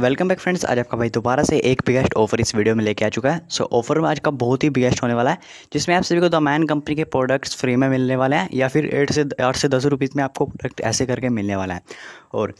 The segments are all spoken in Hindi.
वेलकम बैक फ्रेंड्स आज आपका भाई दोबारा से एक बिगेस्ट ऑफर इस वीडियो में लेके आ चुका है सो so, ऑफर में आज का बहुत ही बिगेस्ट होने वाला है जिसमें आप सभी को दमैन कंपनी के प्रोडक्ट्स फ्री में मिलने वाले हैं या फिर एट से आठ से दस रुपीज़ में आपको प्रोडक्ट ऐसे करके मिलने वाला है और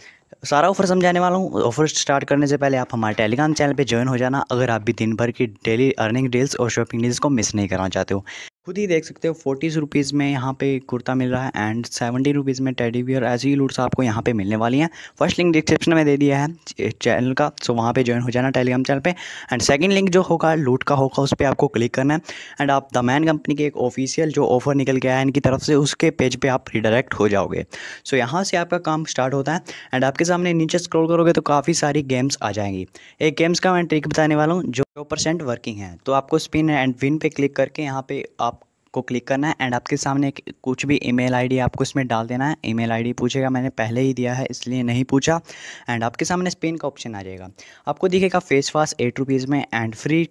सारा ऑफर समझाने वाला हूँ ऑफर स्टार्ट करने से पहले आप हमारे टेलीग्राम चैनल पर ज्वाइन हो जाना अगर आप भी दिन भर की डेली अर्निंग डील्स और शॉपिंग डील्स को मिस नहीं करना चाहते हो खुद ही देख सकते हो फोर्टीज़ रुपीज़ में यहाँ पे कुर्ता मिल रहा है एंड सेवेंटी रुपीज़ में टेडी वियर ऐसी ही लूट्स आपको यहाँ पे मिलने वाली हैं फर्स्ट लिंक डिस्क्रिप्शन में दे दिया है चैनल का सो वहाँ पे ज्वाइन हो जाना टेलीग्राम चैनल पे एंड सेकंड लिंक जो होगा लूट का होगा उस पर आपको क्लिक करना है एंड आप द मैन कंपनी के एक ऑफिशियल जो ऑफर निकल गया है इनकी तरफ से उसके पेज पर आप रिडायरेक्ट हो जाओगे सो so, यहाँ से आपका काम स्टार्ट होता है एंड आपके सामने नीचे स्क्रोल करोगे तो काफ़ी सारी गेम्स आ जाएंगी एक गेम्स का मैं ट्रिक बताने वाला हूँ जो परसेंट वर्किंग है तो आपको स्पिन एंड विन पे क्लिक करके यहाँ पे आप को क्लिक करना है एंड आपके सामने कुछ भी ईमेल आईडी आपको इसमें डाल देना है ईमेल आईडी पूछेगा मैंने पहले ही दिया है इसलिए नहीं पूछा एंड आपके सामने स्पेन का ऑप्शन आ जाएगा आपको दिखेगा फेस वाश एट रुपीज़ में एंड फ्री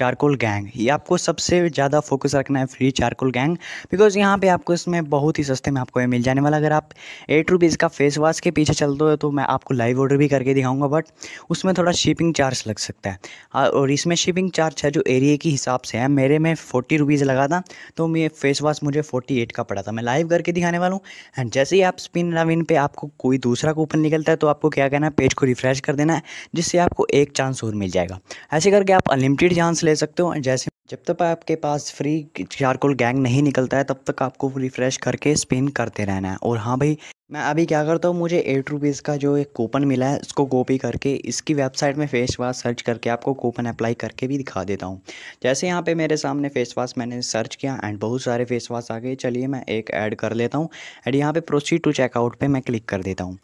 चारकोल गैंग ये आपको सबसे ज़्यादा फोकस रखना है फ्री चारकोल गैंग बिकॉज यहाँ पर आपको इसमें बहुत ही सस्ते में आपको ये मिल जाने वाला अगर आप एट रुपीज़ का फेस वाश के पीछे चल दो तो मैं आपको लाइव ऑर्डर भी करके दिखाऊंगा बट उसमें थोड़ा शिपिंग चार्ज लग सकता है और इसमें शिपिंग चार्ज है जो एरिए के हिसाब से है मेरे में फोर्टी रुपीज़ लगा था तो ये फेस वॉश मुझे 48 का पड़ा था मैं लाइव करके दिखाने वाला हूँ एंड जैसे ही आप स्पिन लाविन पे आपको कोई दूसरा कूपन निकलता है तो आपको क्या करना है पेज को रिफ्रेश कर देना है जिससे आपको एक चांस और मिल जाएगा ऐसे करके आप अनलिमिटेड चांस ले सकते हो जैसे जब तक आपके पास फ्री चारकोल गैंग नहीं निकलता है तब तक आपको रिफ्रेश करके स्पिन करते रहना है और हाँ भाई मैं अभी क्या करता हूँ मुझे एट रुपीज़ का जो एक कूपन मिला है उसको कॉपी करके इसकी वेबसाइट में फ़ेस वाश सर्च करके आपको कूपन अप्लाई करके भी दिखा देता हूँ जैसे यहाँ पे मेरे सामने फ़ेस वाश मैंने सर्च किया एंड बहुत सारे फ़ेस वाश आ गए चलिए मैं एक ऐड कर लेता हूँ एंड यहाँ पे प्रोसीड टू चेकआउट पर मैं क्लिक कर देता हूँ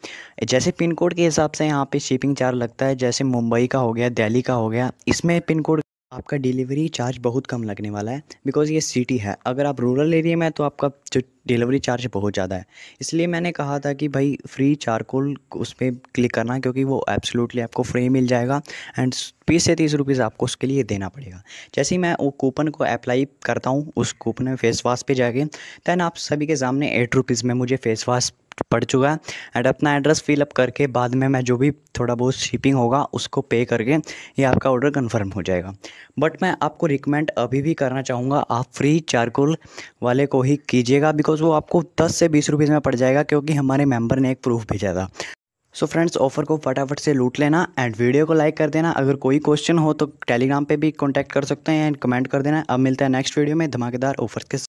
जैसे पिन कोड के हिसाब से यहाँ पर शिपिंग चार्ज लगता है जैसे मुंबई का हो गया दिल्ली का हो गया इसमें पिन कोड आपका डिलीवरी चार्ज बहुत कम लगने वाला है बिकॉज़ ये सिटी है अगर आप रूरल एरिया में हैं तो आपका जो डिलीवरी चार्ज बहुत ज़्यादा है इसलिए मैंने कहा था कि भाई फ्री चारकोल उस पर क्लिक करना क्योंकि वो एब्सोल्युटली आपको फ्री मिल जाएगा एंड बीस से तीस रुपीज़ आपको उसके लिए देना पड़ेगा जैसे ही मैं वो कूपन को अप्लाई करता हूँ उस कूपन में फेस वाश पे जाके दैन आप सभी के सामने एट रुपीज़ में मुझे फेस वाश पड़ चुका है एंड अपना एड्रेस फिलअप करके बाद में मैं जो भी थोड़ा बहुत शिपिंग होगा उसको पे करके ये आपका ऑर्डर कंफर्म हो जाएगा बट मैं आपको रिकमेंड अभी भी करना चाहूँगा आप फ्री चारकोल वाले को ही कीजिएगा बिकॉज़ वो आपको दस से बीस रुपीज़ में पड़ जाएगा क्योंकि हमारे मेम्बर ने एक प्रूफ भेजा था सो फ्रेंड्स ऑफर को फटाफट से लूट लेना एंड वीडियो को लाइक कर देना अगर कोई क्वेश्चन हो तो टेलीग्राम पे भी कांटेक्ट कर सकते हैं एंड कमेंट कर देना अब मिलता है नेक्स्ट वीडियो में धमाकेदार ऑफर के